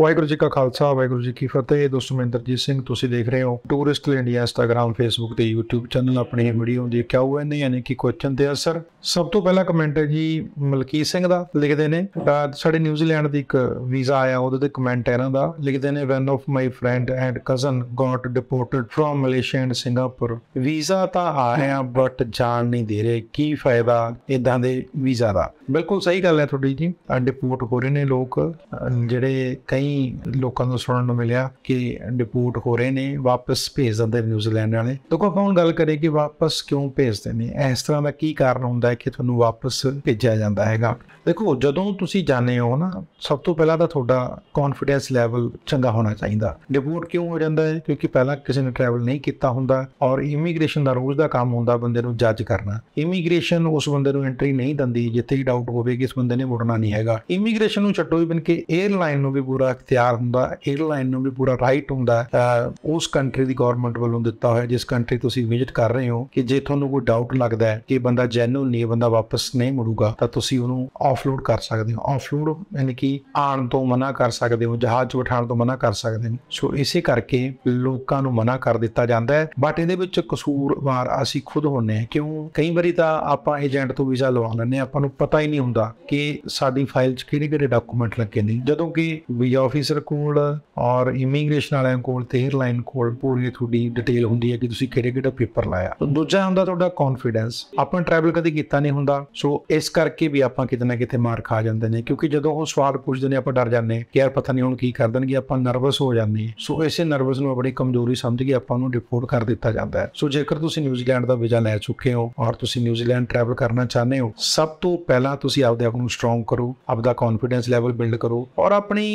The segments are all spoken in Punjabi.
ਵਾਹਿਗੁਰੂ ਜੀ ਕਾ ਖਾਲਸਾ ਵਾਹਿਗੁਰੂ ਜੀ ਕੀ ਫਤਿਹ ਦੋਸਤੋ ਮਹਿੰਦਰਜੀਤ ਸਿੰਘ ਤੁਸੀਂ ਦੇਖ ਰਹੇ ਹੋ ਟੂਰਿਸਟ ਇੰਡੀਆ ਇੰਸਟਾਗ੍ਰam ਫੇਸਬੁਕ ਤੇ YouTube ਚੈਨਲ ਆਪਣੀ ਵੀਡੀਓ ਦੀ ਕਿਆ ਹੋਇਆ ਨਹੀਂ ਯਾਨੀ ਕਿ ਕੁਐਸਚਨ ਤੇ ਅਸਰ ਸਭ ਤੋਂ ਪਹਿਲਾ ਕਮੈਂਟ ਹੈ ਜੀ ਮਲਕੀਤ ਸਿੰਘ ਦਾ ਲਿਖਦੇ ਨੇ ਸਾਡੇ ਨਿਊਜ਼ੀਲੈਂਡ ਦੀ ਇੱਕ ਵੀਜ਼ਾ ਆਇਆ ਉਹਦੇ ਤੇ ਕਮੈਂਟ ਹੈ ਇਹਨਾਂ ਦਾ ਲਿਖਦੇ ਨੇ one of my friend and cousin got deported from Malaysia and Singapore visa ਤਾਂ ਆਇਆ ਬਟ ਜਾਣ ਨਹੀਂ ਦੇ ਰਹੇ ਕੀ ਫਾਇਦਾ ਇਦਾਂ ਦੇ ਵੀਜ਼ਾ ਦਾ ਬਿਲਕੁਲ ਸਹੀ ਗੱਲ ਹੈ ਤੁਹਾਡੀ ਜੀ ਡਿਪੋਰਟ ਹੋ ਰਹੇ ਨੇ ਲੋਕ ਜਿਹੜੇ ਕਈ ਲੋਕਾਂ ਨੂੰ ਸੁਣਨ ਨੂੰ ਮਿਲਿਆ ਕਿ ਡਿਪੋਰਟ ਹੋ ਰਹੇ ਨੇ ਵਾਪਸ ਭੇਜ ਦਿੰਦੇ ਨਿਊਜ਼ੀਲੈਂਡ ਵਾਲੇ ਦੇਖੋ ਕੌਣ ਗੱਲ ਕਰੇ ਕਿ ਵਾਪਸ ਕਿਉਂ ਭੇਜਦੇ ਨੇ ਇਸ ਤਰ੍ਹਾਂ ਦਾ ਕੀ ਕਾਰਨ ਹੁੰਦਾ ਹੈ ਕਿ ਤੁਹਾਨੂੰ ਵਾਪਸ ਭੇਜਿਆ ਜਾਂਦਾ ਹੈਗਾ ਦੇਖੋ ਜਦੋਂ ਤੁਸੀਂ ਜਾਣੇ ਹੋ ਨਾ ਸਭ ਤੋਂ ਪਹਿਲਾਂ ਤਾਂ ਤੁਹਾਡਾ ਕੌਨਫੀਡੈਂਸ ਲੈਵਲ ਚੰਗਾ ਹੋਣਾ ਚਾਹੀਦਾ ਡਿਪੋਰਟ ਕਿਉਂ ਹੋ ਜਾਂਦਾ ਹੈ ਕਿਉਂਕਿ ਪਹਿਲਾਂ ਕਿਸੇ ਨੇ ਟਰੈਵਲ ਨਹੀਂ ਕੀਤਾ ਹੁੰਦਾ ਔਰ ਇਮੀਗ੍ਰੇਸ਼ਨ ਦਾ ਰੋਜ਼ ਦਾ ਕੰਮ ਹੁੰਦਾ ਬੰਦੇ ਨੂੰ ਜੱਜ ਕਰਨਾ ਇਮੀਗ੍ਰੇਸ਼ਨ ਉਸ ਬੰਦੇ ਨੂੰ ਐਂਟਰੀ ਨਹੀਂ ਦਿੰਦੀ ਜਿੱਥੇ ਹੀ ਡਾਊਟ ਹੋਵੇ ਕਿ ਇਸ ਬੰਦੇ ਨੇ ਮੁੜਨਾ ਨਹੀਂ ਹੈਗਾ ਇਮੀਗ੍ਰੇਸ਼ਨ ਨੂੰ ਛੱਡੋ ਬਿਨ ਕਿ 에ਅਰਲਾਈਨ ਨੂੰ ਵੀ ਪੂਰਾ ਇਖਤਿਆਰ ਹੁੰਦਾ ਏਅਰਲਾਈਨ ਨੂੰ ਵੀ ਪੂਰਾ ਰਾਈਟ ਹੁੰਦਾ ਉਸ ਕੰਟਰੀ ਦੀ ਗਵਰਨਮੈਂਟ ਵੱਲੋਂ ਦਿੱਤਾ ਹੋਇਆ ਜਿਸ ਕੰਟਰੀ ਤੁਸੀਂ ਵਿਜ਼ਿਟ ਕਰ ਰਹੇ ਹੋ ਕਿ ਜੇ ਤੁਹਾਨੂੰ ਕੋਈ ਡਾਊਟ ਲੱਗਦਾ ਹੈ ਕਿ ਬੰਦਾ ਜੈਨੂਅਲ ਨਹੀਂ ਬੰਦਾ ਵਾਪਸ ਨਹੀਂ ਮੁੜੂਗਾ ਤਾਂ ਤੁਸੀਂ ਉਹਨੂੰ ਆਫਲੋਡ ਕਰ ਸਕਦੇ ਹੋ ਆਫਲੋਡ ਯਾਨੀ ਕਿ ਆਣ ਤੋਂ ਮਨਾ ਕਰ ਸਕਦੇ ਹੋ ਜਹਾਜ਼ 'ਚ ਬਿਠਾਉਣ ਤੋਂ ਮਨਾ ਕਰ ਸਕਦੇ ਹੋ ਸੋ ਇਸੇ ਕਰਕੇ ਲੋਕਾਂ ਨੂੰ ਮਨਾ ਕਰ ਦਿੱਤਾ ਜਾਂਦਾ ਹੈ ਬਟ ਇਹਦੇ ਵਿੱਚ ਕਸੂਰਵਾਰ ਅਸੀਂ ਖੁਦ ਹੁੰਨੇ ਆ ਕਿਉਂ ਕਈ ਵਾਰੀ ਤਾਂ ਆਪਾਂ ਏਜੰਟ ਤੋਂ ਵੀਜ਼ਾ ਲਵਾ ਲੈਂਦੇ ਆ ਆਪਾਂ ਨੂੰ ਪਤਾ ਹੀ ਨਹੀਂ ਹੁੰਦਾ ਕਿ ਸਾਡੀ ਫਾਈਲ 'ਚ ਕਿਹੜੇ ਕਿਹੜੇ ਡਾਕੂਮੈਂਟ ਲੱਗੇ ਨੇ ਜਦੋਂ ਕਿ ਵੀ ਆਫੀਸਰ ਕੋਲ ਔਰ ਇਮੀਗ੍ਰੇਸ਼ਨ ਵਾਲਿਆਂ ਕੋਲ ਤੇ 에ਅਰਲਾਈਨ ਕੋਲ ਪੂਰੀ ਤੁਹਾਡੀ ਡਿਟੇਲ ਹੁੰਦੀ ਹੈ ਕਿ ਤੁਸੀਂ ਕਿਹੜੇ ਕਿਹੜਾ ਪੇਪਰ ਲਾਇਆ ਦੂਜਾ ਹੁੰਦਾ ਤੁਹਾਡਾ ਕੌਨਫੀਡੈਂਸ ਆਪਾਂ ਟਰੈਵਲ ਕਦੇ ਕੀਤਾ ਨਹੀਂ ਹੁੰਦਾ ਸੋ ਇਸ ਕਰਕੇ ਵੀ ਆਪਾਂ ਕਿਤੇ ਨਾ ਕਿਤੇ ਮਾਰ ਖਾ ਜਾਂਦੇ ਨੇ ਕਿਉਂਕਿ ਜਦੋਂ ਉਹ ਸਵਾਲ ਪੁੱਛਦੇ ਨੇ ਆਪਾਂ ਡਰ ਜਾਂਦੇ ਕਿ ਯਾਰ ਪਤਾ ਨਹੀਂ ਹੁਣ ਕੀ ਕਰ ਦੇਣਗੇ ਆਪਾਂ ਨਰਵਸ ਹੋ ਜਾਂਦੇ ਸੋ ਇਸੇ ਨਰਵਸ ਨੂੰ ਬੜੀ ਕਮਜ਼ੋਰੀ ਸਮਝ ਕੇ ਆਪਾਂ ਨੂੰ ਡਿਪੋਰਟ ਕਰ ਦਿੱਤਾ ਜਾਂਦਾ ਹੈ ਸੋ ਜੇਕਰ ਤੁਸੀਂ ਨਿਊਜ਼ੀਲੈਂਡ ਦਾ ਵੀਜ਼ਾ ਲੈ ਚੁੱਕੇ ਹੋ ਔਰ ਤੁਸੀਂ ਨਿਊਜ਼ੀਲੈਂਡ ਟਰੈਵਲ ਕਰਨਾ ਚਾਹੁੰਦੇ ਹੋ ਸਭ ਤੋਂ ਪਹਿਲਾਂ ਤੁਸੀਂ ਆਪਦੇ ਆਪ ਨੂੰ ਸਟਰੋਂਗ ਕਰੋ ਆਪਦਾ ਕੌਨਫੀਡੈਂਸ ਲੈਵਲ ਬਿਲਡ ਕਰੋ ਔਰ ਆਪਣੀ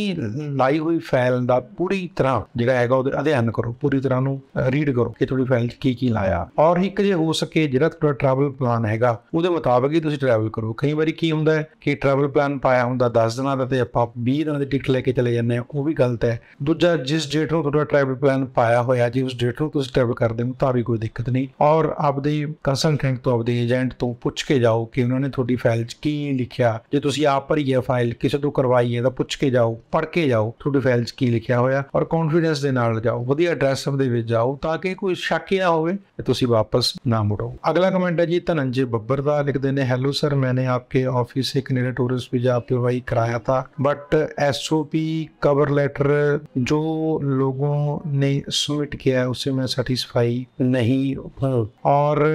ਲਾਈ ਹੋਈ ਫਾਈਲ ਦਾ ਪੂਰੀ ਤਰ੍ਹਾਂ ਜਿਹੜਾ ਹੈਗਾ ਉਹਦੇ ਅਧਿਐਨ ਕਰੋ ਪੂਰੀ ਤਰ੍ਹਾਂ ਨੂੰ ਰੀਡ ਕਰੋ ਕਿ ਤੁਹਾਡੀ ਫਾਈਲ 'ਚ ਕੀ ਕੀ ਲਾਇਆ ਔਰ ਇੱਕ ਜੇ ਹੋ ਸਕੇ ਜਿਹੜਾ ਤੁਹਾਡਾ ਟਰੈਵਲ ਪਲਾਨ ਹੈਗਾ ਉਹਦੇ ਮੁਤਾਬਕ ਹੀ ਤੁਸੀਂ ਟਰੈਵਲ ਕਰੋ ਕਈ ਵਾਰੀ ਕੀ ਹੁੰਦਾ ਹੈ ਕਿ ਟਰੈਵਲ ਪਲਾਨ ਪਾਇਆ ਹੁੰਦਾ 10 ਦਿਨਾਂ ਦਾ ਤੇ ਆਪਾਂ 20 ਦਿਨਾਂ ਦੀ ਟਿਕਟ ਲੈ ਕੇ ਚਲੇ ਜਾਂਦੇ ਆ ਉਹ ਵੀ ਗਲਤ ਹੈ ਦੂਜਾ ਜਿਸ ਡੇਟ ਨੂੰ ਤੁਹਾਡਾ ਟਰੈਵਲ ਪਲਾਨ ਪਾਇਆ ਹੋਇਆ ਜੀ ਉਸ ਡੇਟ ਨੂੰ ਤੁਸੀਂ ਟਰੈਵਲ ਕਰਦੇ ਹੋ ਤਾਂ ਵੀ ਕੋਈ ਦਿੱਕਤ ਨਹੀਂ ਔਰ ਆਪਦੇ ਕੰਸਲਟੈਂਟ ਤੋਂ ਆਪਦੇ ਏਜੰਟ ਤੋਂ ਪੁੱਛ ਕੇ ਜਾਓ ਕਿ ਉਹਨਾਂ ਨੇ ਤੁਹਾਡੀ ਫਾਈਲ 'ਚ ਕੀ ਲਿਖਿਆ ਜੇ ਤੁਸੀਂ ਆਪ ਭਰੀ ਹੈ ਫਾਈਲ ਕਿਸੇ ਤੋਂ ਕਰਵਾਈ ਹੈ ਤਾਂ ਪੁੱਛ ਕੇ ਜਾਓ ਪੜ੍ਹ ਕੇ ਕੇ ਜਾਓ ਤੁਹਾਡੇ ਫਾਈਲ 'ਚ ਕੀ ਲਿਖਿਆ ਹੋਇਆ ਔਰ ਕੌਨਫੀਡੈਂਸ ਦੇ ਨਾਲ ਜਾਓ ਵਧੀਆ ਐਡਰੈਸ ਦੇ ਵਿੱਚ ਜਾਓ ਤਾਂ ਕਿ ਕੋਈ ਸ਼ੱਕ ਹੀ ਨਾ ਹੋਵੇ ਕਿ ਤੁਸੀਂ ਵਾਪਸ ਨਾ ਮੁੜੋ ਅਗਲਾ ਕਮੈਂਟ ਹੈ ਜੀ ਧਨੰਜੇ ਬੱਬਰ ਦਾ ਲਿਖਦੇ ਨੇ ਹੈਲੋ ਸਰ ਮੈਨੇ ਆਪਕੇ ਆਫਿਸ ਸੇ ਨੇੜੇ ਟੂਰਿਸਟ ਵੀਜ਼ਾ ਆਪਕੇ भाई कराया था बट एसओपी कवर लेटर जो लोगों ने सबमिट किया है उससे मैं सेटिस्फाई ਔਰ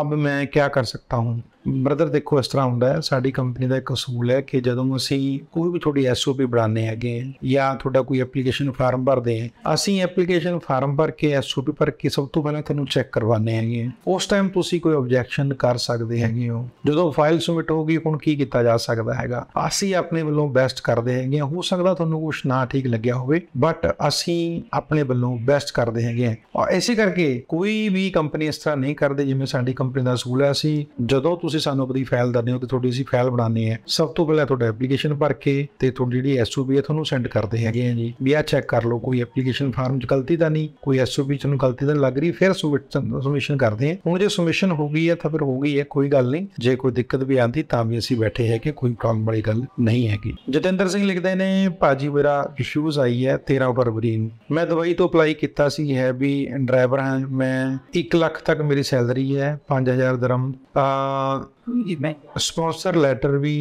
ਅਬ ਮੈਂ ਕੀ ਕਰ ਸਕਤਾ ਹੂੰ ਬ੍ਰਦਰ ਦੇਖੋ ਇਸ ਤਰ੍ਹਾਂ ਹੁੰਦਾ ਹੈ ਸਾਡੀ ਕੰਪਨੀ ਦਾ ਇੱਕ ਅਸੂਲ ਹੈ ਕਿ ਜਦੋਂ ਅਸੀਂ ਕੋਈ ਵੀ ਤੁਹਾਡੀ ਐਸਓਪੀ ਬਣਾਉਂਦੇ ਹੈਗੇ ਜਾਂ ਤੁਹਾਡਾ ਕੋਈ ਐਪਲੀਕੇਸ਼ਨ ਫਾਰਮ ਭਰਦੇ ਹੈ ਅਸੀਂ ਐਪਲੀਕੇਸ਼ਨ ਫਾਰਮ ਭਰ ਕੇ ਐਸਓਪੀ ਭਰ ਕੇ ਸਭ ਤੋਂ ਪਹਿਲਾਂ ਤੁਹਾਨੂੰ ਚੈੱਕ ਕਰਵਾਉਂਦੇ ਹੈਗੇ ਉਸ ਟਾਈਮ ਤੁਸੀਂ ਕੋਈ ਆਬਜੈਕਸ਼ਨ ਕਰ ਸਕਦੇ ਹੈਗੇ ਹੋ ਜਦੋਂ ਫਾਈਲ ਸਬਮਿਟ ਹੋ ਗਈ ਹੁਣ ਕੀ ਕੀਤਾ ਜਾ ਸਕਦਾ ਹੈਗਾ ਅਸੀਂ ਆਪਣੇ ਵੱਲੋਂ ਬੈਸਟ ਕਰਦੇ ਹੈਗੇ ਹੋ ਸਕਦਾ ਤੁਹਾਨੂੰ ਕੁਝ ਨਾ ਠੀਕ ਲੱਗਿਆ ਹੋਵੇ ਬਟ ਅਸੀਂ ਆਪਣੇ ਵੱਲੋਂ ਬੈਸਟ ਕਰਦੇ ਹੈਗੇ ਆ ਐਸੀ ਕਰਕੇ ਕੋਈ ਵੀ ਕੰਪਨੀ ਇਸ ਤਰ੍ਹਾਂ ਨਹੀਂ ਕਰਦੇ ਜਿਵੇਂ ਸਾਡੀ ਕੰਪਨੀ ਦਾ ਅਸੂਲ ਹੈ ਅਸੀਂ ਜਦੋਂ ਤੁਸੀਂ ਸਾਨੂੰ ਆਪਣੀ ਫਾਈਲ ਦਰਨੇ ਹੋ ਕਿ ਤੁਹਾਡੀ ਅਸੀਂ ਫਾਈਲ ਬਣਾਉਣੀ ਹੈ ਸਭ ਤੋਂ ਪਹਿਲਾਂ ਤੁਹਾਡਾ ਐਪਲੀਕੇਸ਼ਨ ਭਰ ਕੇ ਤੇ ਤੁਹਾਡੀ ਜਿਹੜੀ ਐਸਓਪੀ ਹੈ ਤੁਹਾਨੂੰ ਸੈਂਡ ਕਰਦੇ ਹੈਗੇ ਆ ਜੀ ਵੀ ਆ ਚੈੱਕ ਕਰ ਲਓ ਕੋਈ ਐਪਲੀਕੇਸ਼ਨ ਫਾਰਮ 'ਚ ਗਲਤੀ ਤਾਂ ਨਹੀਂ ਕੋਈ ਐਸਓਪੀ 'ਚ ਤੁਹਾਨੂੰ ਗਲਤੀ ਤਾਂ ਲੱਗ ਰਹੀ ਫਿਰ ਸਬਮਿਸ਼ਨ ਕਰਦੇ ਆ ਹੁਣ ਜੇ ਸਬਮਿਸ਼ਨ ਹੋ ਗਈ ਹੈ ਤਾਂ ਫਿਰ ਹੋ ਗਈ ਹੈ ਕੋਈ ਗੱਲ ਨਹੀਂ ਜੇ ਕੋਈ ਦਿੱਕਤ ਵੀ ਆਂਦੀ ਤਾਂ ਵੀ ਅਸੀਂ ਬੈਠੇ ਹੈ ਕਿ ਕੋਈ ਪ੍ਰੋਬਲਮ ਵਾਲੀ ਗੱਲ ਨਹੀਂ ਹੈਗੀ ਜਤਿੰਦਰ ਸਿੰਘ ਲਿਖਦੇ ਨੇ ਭਾਜੀ ਮੇਰਾ ਇਸ਼ੂਜ਼ ਆਈ ਹੈ 13 ਫਰਵਰੀ ਨੂੰ ਮੈਂ ਦਵਾਈ ਤੋਂ ਅਪਲਾਈ ਕੀਤਾ ਸੀ ਹੈ ਵੀ ਡਰਾਈਵਰ ਹਾਂ ਮੈਂ 1 ਲੱਖ ਤੱਕ ਮੇਰੀ ਸੈਲਰੀ ਹੈ 5000 ਦਰਮ Um, ਸਪਾਂਸਰ ਲੈਟਰ ਵੀ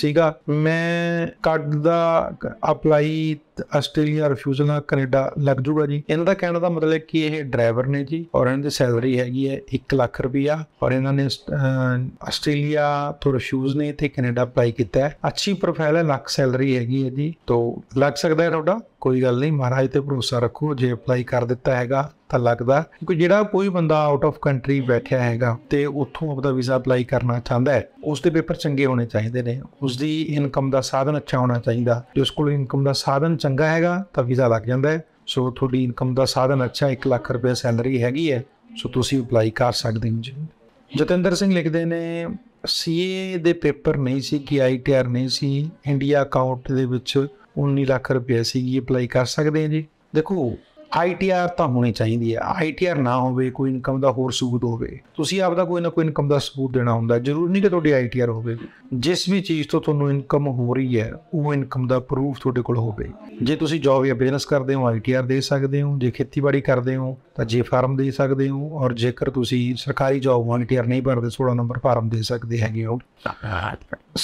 ਸੀਗਾ ਮੈਂ ਕੱਟ ਦਾ ਅਪਲਾਈ ਆਸਟ੍ਰੇਲੀਆ ਰਿਫਿਊਜ਼ਲ ਨਾਲ ਕੈਨੇਡਾ ਲੱਗ ਜੂਗਾ ਜੀ ਇਹਨਾਂ ਦਾ ਕਹਿਣ ਦਾ ਮਤਲਬ ਕਿ ਇਹ ਡਰਾਈਵਰ ਨੇ ਜੀ ਔਰ ਇਹਨਾਂ ਦੀ ਸੈਲਰੀ ਹੈਗੀ ਹੈ 1 ਲੱਖ ਰੁਪਇਆ ਔਰ ਇਹਨਾਂ ਨੇ ਆਸਟ੍ਰੇਲੀਆ ਤੋਂ ਰਿਫਿਊਜ਼ ਨੇ ਤੇ ਕੈਨੇਡਾ ਅਪਲਾਈ ਕੀਤਾ ਹੈ ਅੱਛੀ ਪ੍ਰੋਫਾਈਲ ਹੈ ਲੱਖ ਸੈਲਰੀ ਹੈਗੀ ਹੈ ਜੀ ਤੋਂ ਲੱਗ ਸਕਦਾ ਹੈ ਤੁਹਾਡਾ ਕੋਈ ਗੱਲ ਨਹੀਂ ਮਹਾਰਾਜ ਤੇ ਭਰੋਸਾ ਰੱਖੋ ਜੇ ਅਪਲਾਈ ਕਰ ਦਿੱਤਾ ਹੈਗਾ ਤਾਂ ਲੱਗਦਾ ਕਿ ਜਿਹੜਾ ਕੋਈ ਬੰਦਾ ਆਊਟ ਆਫ ਕੰਟਰੀ ਬੈਠਿਆ ਹੈਗਾ ਤੇ ਉੱਥੋਂ ਆਪਦਾ ਵੀਜ਼ਾ ਅਪਲਾਈ ਕਰਨਾ ਚਾਹੁੰਦਾ ਹੈ ਉਸ ਦੇ ਪੇਪਰ ਚੰਗੇ ਹੋਣੇ ਚਾਹੀਦੇ ਨੇ ਉਸ ਦੀ ਇਨਕਮ ਦਾ ਸਾਧਨ ਅੱਛਾ ਹੋਣਾ ਚਾਹੀਦਾ ਜੇ ਉਸ ਕੋਲ ਇਨਕਮ ਦਾ ਸਾਧਨ ਚੰਗਾ ਹੈਗਾ ਤਾਂ ਵੀਜ਼ਾ ਲੱਗ ਜਾਂਦਾ ਹੈ ਸੋ ਤੁਹਾਡੀ ਇਨਕਮ ਦਾ ਸਾਧਨ ਅੱਛਾ 1 ਲੱਖ ਰੁਪਏ ਸੈਲਰੀ ਹੈਗੀ ਹੈ ਸੋ ਤੁਸੀਂ ਅਪਲਾਈ ਕਰ ਸਕਦੇ ਹੋ ਜੀ ਜਤਿੰਦਰ ਸਿੰਘ ਲਿਖਦੇ ਨੇ ਸੀਏ ਦੇ ਪੇਪਰ ਨਹੀਂ ਸੀ ਕਿ ਆਈਟੀਆਰ ਨਹੀਂ ਸੀ ਇੰਡੀਆ ਅਕਾਊਂਟ ਦੇ ਵਿੱਚ 19 ਲੱਖ ਰੁਪਏ ਸੀਗੀ ਅਪਲਾਈ ਕਰ ਸਕਦੇ ਹਾਂ ਜੀ ਦੇਖੋ ਆਈਟੀਆਰ ਤਾਂ ਹੋਣੀ ਚਾਹੀਦੀ ਹੈ ਆਈਟੀਆਰ ਨਾ ਹੋਵੇ ਕੋਈ ਇਨਕਮ ਦਾ ਹੋਰ ਸਬੂਤ ਹੋਵੇ ਤੁਸੀਂ ਆਪ ਦਾ ਕੋਈ ਨਾ ਕੋਈ ਇਨਕਮ ਦਾ ਸਬੂਤ ਦੇਣਾ ਹੁੰਦਾ ਜ਼ਰੂਰੀ ਨਹੀਂ ਕਿ ਤੁਹਾਡੀ ਆਈਟੀਆਰ ਹੋਵੇ ਜਿਸ ਵੀ ਚੀਜ਼ ਤੋਂ ਤੁਹਾਨੂੰ ਇਨਕਮ ਹੋ ਰਹੀ ਹੈ ਉਹ ਇਨਕਮ ਦਾ ਪ੍ਰੂਫ ਤੁਹਾਡੇ ਕੋਲ ਹੋਵੇ ਜੇ ਤੁਸੀਂ ਜੌਬ ਜਾਂ ਬਿਜ਼ਨਸ ਕਰਦੇ ਹੋ ਆਈਟੀਆਰ ਦੇ ਸਕਦੇ ਹੋ ਜੇ ਖੇਤੀਬਾੜੀ ਕਰਦੇ ਹੋ ਤਾਂ ਜੇ ਫਾਰਮ ਦੇ ਸਕਦੇ ਹੋ ਔਰ ਜੇਕਰ ਤੁਸੀਂ ਸਰਕਾਰੀ ਜੌਬ ਵਾਲੰਟੀਅਰ ਨਹੀਂ ਭਰਦੇ 16 ਨੰਬਰ ਫਾਰਮ ਦੇ ਸਕਦੇ ਹੈਗੇ ਹੋ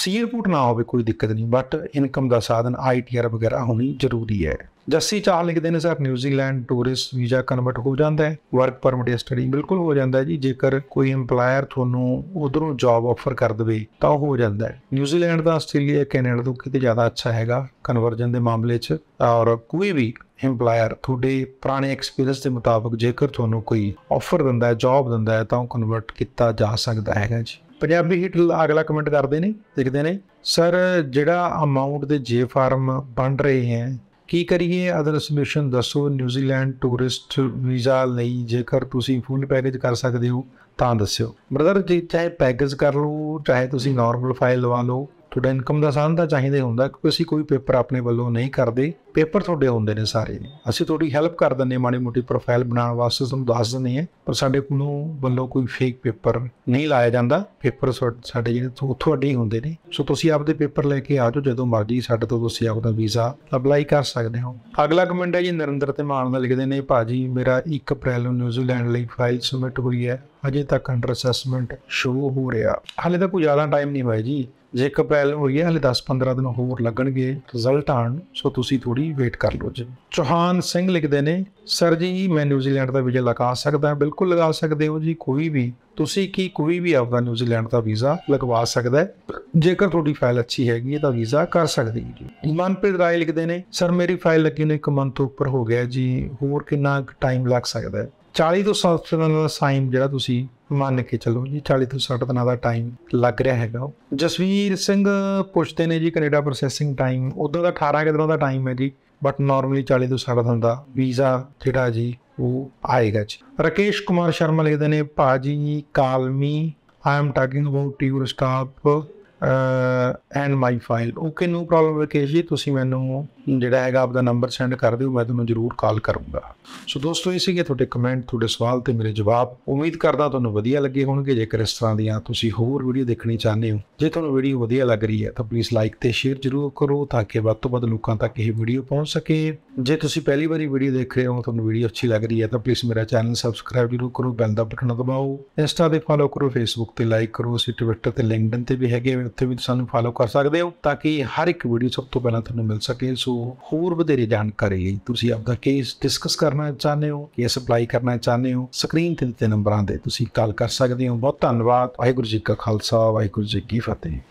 ਸੀਰ ਰਿਪੋਰਟ ਨਾ ਹੋਵੇ ਕੋਈ ਦਿੱਕਤ ਨਹੀਂ ਬਟ ਇਨਕਮ ਦਾ ਸਾਧਨ ਆਈਟੀਆਰ ਵਗੈਰਾ ਹੋਣੀ ਜ਼ਰੂਰੀ ਹੈ ਜੱਸੀ ਚਾਹ ਲਿਖਦੇ ਨੇ sir New Zealand tourist visa convert ਹੋ ਜਾਂਦਾ ਹੈ ਵਰਕ ਪਰਮਿਟ ਜਾਂ ਸਟੱਡੀ ਬਿਲਕੁਲ ਹੋ ਜਾਂਦਾ ਹੈ ਜੀ ਜੇਕਰ ਕੋਈ ਏਮਪਲਾਇਰ ਤੁਹਾਨੂੰ ਉਧਰੋਂ ਜੌਬ ਆਫਰ ਕਰ ਦਵੇ ਤਾਂ ਹੋ ਜਾਂਦਾ ਹੈ ਨਿਊਜ਼ੀਲੈਂਡ ਦਾ ਆਸਟ੍ਰੇਲੀਆ ਕੈਨੇਡਾ ਤੋਂ ਕਿਤੇ ਜ਼ਿਆਦਾ ਅੱਛਾ ਹੈਗਾ ਕਨਵਰਜਨ ਦੇ ਮਾਮਲੇ 'ਚ ਔਰ ਕੋਈ ਵੀ ਇੰਪਲਾਇਰ ਤੁਹਾਡੇ ਪੁਰਾਣੇ ਐਕਸਪੀਰੀਅੰਸ ਦੇ ਮੁਤਾਬਕ ਜੇਕਰ ਤੁਹਾਨੂੰ ਕੋਈ ਆਫਰ ਦਿੰਦਾ ਹੈ ਜੌਬ ਦਿੰਦਾ ਹੈ ਤਾਂ ਉਹ ਕਨਵਰਟ ਕੀਤਾ ਜਾ ਸਕਦਾ ਹੈਗਾ ਜੀ ਪੰਜਾਬੀ ਹਿੱਟ ਅਗਲਾ ਕਮੈਂਟ ਕਰਦੇ ਨੇ ਦੇਖਦੇ ਨੇ ਸਰ ਜਿਹੜਾ ਅਮਾਉਂਟ ਦੇ ਜੇ ਫਾਰਮ ਬਣ ਰਹੇ ਹੈ ਕੀ ਕਰੀਏ ਅਦਰ ਸਬਮਿਸ਼ਨ ਦੱਸੋ ਨਿਊਜ਼ੀਲੈਂਡ ਟੂਰਿਸਟ ਵੀਜ਼ਾ ਲਈ ਜੇਕਰ ਤੁਸੀਂ ਫੁੱਲ ਪੈਕੇਜ ਕਰ ਸਕਦੇ ਹੋ ਤਾਂ ਦੱਸਿਓ ਬ੍ਰਦਰ ਜੀ ਚਾਹੇ ਪੈਕੇਜ ਕਰ ਲਓ ਚਾਹੇ ਤੁਸੀਂ ਨਾਰਮਲ ਫਾਈਲ ਲਵਾ ਲਓ ਤੁਹਾਡਾ ਇਨਕਮ ਦਾ ਸਾਧਨ ਤਾਂ ਚਾਹੀਦਾ ਹੁੰਦਾ ਕਿਉਂਕਿ ਅਸੀਂ ਕੋਈ ਪੇਪਰ ਆਪਣੇ ਵੱਲੋਂ ਨਹੀਂ ਕਰਦੇ ਪੇਪਰ ਤੁਹਾਡੇ ਹੁੰਦੇ ਨੇ ਸਾਰੇ ਅਸੀਂ ਤੁਹਾਡੀ ਹੈਲਪ ਕਰ ਦਿੰਨੇ ਮਾੜੀ ਮੋਟੀ ਪ੍ਰੋਫਾਈਲ ਬਣਾਉਣ ਵਾਸਤੇ ਤੁਹਾਨੂੰ ਦੱਸ ਦਿੰਨੇ ਆ ਪਰ ਸਾਡੇ ਕੋਲੋਂ ਵੱਲੋਂ ਕੋਈ ਫੇਕ ਪੇਪਰ ਨਹੀਂ ਲਾਇਆ ਜਾਂਦਾ ਪੇਪਰ ਸਾਡੇ ਜਿਹੜੇ ਤੁਹਾਡੇ ਹੀ ਹੁੰਦੇ ਨੇ ਸੋ ਤੁਸੀਂ ਆਪਦੇ ਪੇਪਰ ਲੈ ਕੇ ਆਜੋ ਜਦੋਂ ਮਰਜ਼ੀ ਸਾਡੇ ਤੋਂ ਤੁਸੀਂ ਆਪਦਾ ਵੀਜ਼ਾ ਅਪਲਾਈ ਕਰ ਸਕਦੇ ਹੋ ਅਗਲਾ ਕਮੈਂਟ ਹੈ ਜੀ ਨਰਿੰਦਰ ਤੇ ਮਾਨ ਦਾ ਲਿਖਦੇ ਨੇ ਭਾਜੀ ਮੇਰਾ 1 ਅਪ੍ਰੈਲ ਨੂੰ ਨਿਊਜ਼ੀਲੈਂਡ ਲਈ ਫਾਈਲ ਸਬਮਿਟ ਹੋਈ ਹੈ ਅਜੇ ਤੱਕ ਅੰਡਰ ਅਸੈਸਮੈਂਟ ਸ਼ੋ ਹੋ ਰਿਹਾ ਹਾਲੇ ਤਾਂ ਕੋਈ ਜ਼ਿਆਦਾ ਟਾਈਮ ਨਹੀਂ ਹੋਇਆ ਜੀ ਜੇ 1 ਅਪ੍ਰੈਲ ਹੋਈ ਹੈ ਹਲੇ 10-15 ਦਿਨ ਹੋਰ ਲੱਗਣਗੇ ਰਿਜ਼ਲਟ ਆਣ ਸੋ ਤੁਸੀਂ ਥੋੜੀ ਵੇਟ ਕਰ ਲਓ ਜੀ ਚੋਹਾਨ ਸਿੰਘ ਲਿਖਦੇ ਨੇ ਸਰ ਜੀ ਮੈਂ ਨਿਊਜ਼ੀਲੈਂਡ ਦਾ ਵੀਜ਼ਾ ਲਗਾ ਸਕਦਾ ਬਿਲਕੁਲ ਲਗਾ ਸਕਦੇ ਹੋ ਜੀ ਕੋਈ ਵੀ ਤੁਸੀਂ ਕੀ ਕੋਈ ਵੀ ਆਪਦਾ ਨਿਊਜ਼ੀਲੈਂਡ ਦਾ ਵੀਜ਼ਾ ਲਗਵਾ ਸਕਦਾ ਜੇਕਰ ਤੁਹਾਡੀ ਫਾਈਲ ਅੱਛੀ ਹੈਗੀ ਤਾਂ ਵੀਜ਼ਾ ਕਰ ਸਕਦੇ ਜੀ ਮਨਪ੍ਰੀਤ ਰਾਏ ਲਿਖਦੇ ਨੇ ਸਰ ਮੇਰੀ ਫਾਈਲ ਲੱਗੀ ਨੂੰ 1 ਮੰਥ ਤੋਂ ਉੱਪਰ ਹੋ ਗਿਆ ਜੀ ਹੋਰ ਕਿੰਨਾ ਟਾਈਮ ਲੱਗ ਸਕਦਾ ਹੈ 40 ਤੋਂ 60 ਦਿਨਾਂ ਦਾ ਟਾਈਮ ਜਿਹੜਾ ਤੁਸੀਂ ਮੰਨ ਕੇ ਚੱਲੋ ਜੀ 40 ਤੋਂ 60 ਦਿਨਾਂ ਦਾ ਟਾਈਮ ਲੱਗ ਰਿਹਾ ਹੈਗਾ ਜਸਵੀਰ ਸਿੰਘ ਪੁੱਛਦੇ ਨੇ ਜੀ ਕੈਨੇਡਾ ਪ੍ਰੋਸੈਸਿੰਗ ਟਾਈਮ ਉਦੋਂ ਦਾ 18 ਦਿਨਾਂ ਦਾ ਟਾਈਮ ਹੈ ਜੀ ਬਟ ਨਾਰਮਲੀ 40 ਤੋਂ 60 ਦਿਨ ਦਾ ਵੀਜ਼ਾ ਜਿਹੜਾ ਜੀ ਉਹ ਆਏਗਾ ਜੀ ਰਕੇਸ਼ ਕੁਮਾਰ ਸ਼ਰਮਾ ਲਿਖਦੇ ਨੇ ਭਾਜੀ ਕਾਲਮੀ I am talking about tourist ਆਪ and my file okay no problem Rakesh ji ਤੁਸੀਂ ਮੈਨੂੰ ਜਿਹੜਾ ਹੈਗਾ ਆਪਦਾ ਨੰਬਰ ਸੈਂਡ ਕਰ ਦਿਓ ਮੈਂ ਤੁਹਾਨੂੰ ਜ਼ਰੂਰ ਕਾਲ ਕਰੂੰਗਾ ਸੋ ਦੋਸਤੋ ਇਹ ਸੀਗੇ ਤੁਹਾਡੇ ਕਮੈਂਟ ਤੁਹਾਡੇ ਸਵਾਲ ਤੇ ਮੇਰੇ ਜਵਾਬ ਉਮੀਦ ਕਰਦਾ ਤੁਹਾਨੂੰ ਵਧੀਆ ਲੱਗੇ ਹੋਣਗੇ ਜੇਕਰ ਇਸ ਤਰ੍ਹਾਂ ਦੀਆਂ ਤੁਸੀਂ ਹੋਰ ਵੀਡੀਓ ਦੇਖਣੀ ਚਾਹੁੰਦੇ ਹੋ ਜੇ ਤੁਹਾਨੂੰ ਵੀਡੀਓ ਵਧੀਆ ਲੱਗ ਰਹੀ ਹੈ ਤਾਂ ਪਲੀਜ਼ ਲਾਈਕ ਤੇ ਸ਼ੇਅਰ ਜ਼ਰੂਰ ਕਰੋ ਤਾਂ ਕਿ ਵੱਧ ਤੋਂ ਵੱਧ ਲੋਕਾਂ ਤੱਕ ਇਹ ਵੀਡੀਓ ਪਹੁੰਚ ਸਕੇ ਜੇ ਤੁਸੀਂ ਪਹਿਲੀ ਵਾਰੀ ਵੀਡੀਓ ਦੇਖ ਰਹੇ ਹੋ ਤੁਹਾਨੂੰ ਵੀਡੀਓ ਅੱਛੀ ਲੱਗ ਰਹੀ ਹੈ ਤਾਂ ਪਲੀਜ਼ ਮੇਰਾ ਚੈਨਲ ਸਬਸਕ੍ਰਾਈਬ ਜ਼ਰੂਰ ਕਰੋ ਬੈਲ ਦਾ ਬਟਨ ਦਬਾਓ ਇੰਸਟਾ ਤੇ ਫਾਲੋ ਕਰੋ ਫੇਸਬੁੱਕ ਤੇ ਲਾਈਕ ਕਰੋ ਅਸੀਂ ਟਵਿੱਟਰ ਤੇ ਲਿੰਕਡਨ ਤੇ ਵੀ ਹੈਗੇ ਉੱਥੇ ਵੀ ਸਾਨੂੰ ਫਾਲੋ ਕਰ ਸਕਦੇ ਹੋ ਤਾਂ ਕਿ ਹਰ ਇੱਕ ਵੀਡੀਓ ਸਭ ਤੋਂ ਪਹਿਲਾਂ ਤੁਹਾਨੂੰ ਮਿਲ ਸਕੇ ਸੋ ਹੋਰ ਵਧੇਰੇ ਜਾਣਕਾਰੀ ਲਈ ਤੁਸੀਂ ਆਪਦਾ ਕੇਸ ਡਿਸਕਸ ਕਰਨਾ ਚਾਹੁੰਦੇ ਹੋ ਕੇਸ ਅਪਲਾਈ ਕਰਨਾ ਚਾਹੁੰਦੇ ਹੋ ਸਕਰੀਨ ਤੇ ਦਿੱਤੇ ਨੰਬਰਾਂ ਤੇ ਤੁਸੀਂ ਕਾਲ ਕਰ ਸਕਦੇ ਹੋ ਬਹੁਤ ਧੰਨਵਾਦ ਵਾਹਿਗੁਰੂ ਜੀ ਕਾ ਖਾਲਸਾ ਵਾਹਿਗੁਰੂ ਜੀ ਕੀ ਫਤਿਹ